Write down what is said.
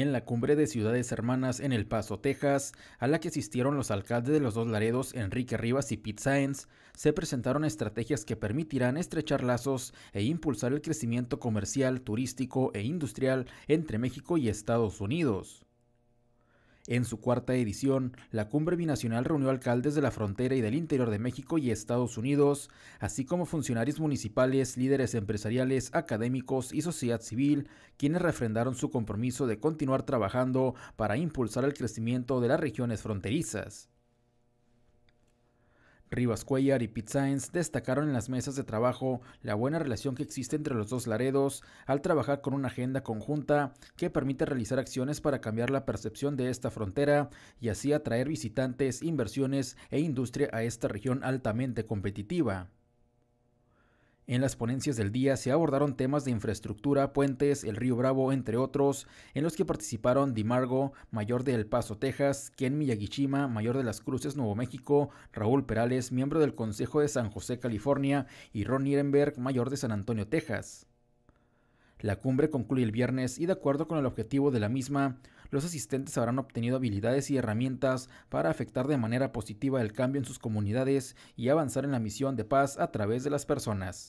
en la cumbre de ciudades hermanas en El Paso, Texas, a la que asistieron los alcaldes de los dos Laredos, Enrique Rivas y Pete Saenz, se presentaron estrategias que permitirán estrechar lazos e impulsar el crecimiento comercial, turístico e industrial entre México y Estados Unidos. En su cuarta edición, la cumbre binacional reunió alcaldes de la frontera y del interior de México y Estados Unidos, así como funcionarios municipales, líderes empresariales, académicos y sociedad civil, quienes refrendaron su compromiso de continuar trabajando para impulsar el crecimiento de las regiones fronterizas. Rivas Cuellar y Pete Sainz destacaron en las mesas de trabajo la buena relación que existe entre los dos Laredos al trabajar con una agenda conjunta que permite realizar acciones para cambiar la percepción de esta frontera y así atraer visitantes, inversiones e industria a esta región altamente competitiva. En las ponencias del día se abordaron temas de infraestructura, puentes, el río Bravo, entre otros, en los que participaron Dimargo, mayor de El Paso, Texas, Ken Miyagishima, mayor de Las Cruces, Nuevo México, Raúl Perales, miembro del Consejo de San José, California, y Ron Nirenberg, mayor de San Antonio, Texas. La cumbre concluye el viernes y de acuerdo con el objetivo de la misma, los asistentes habrán obtenido habilidades y herramientas para afectar de manera positiva el cambio en sus comunidades y avanzar en la misión de paz a través de las personas.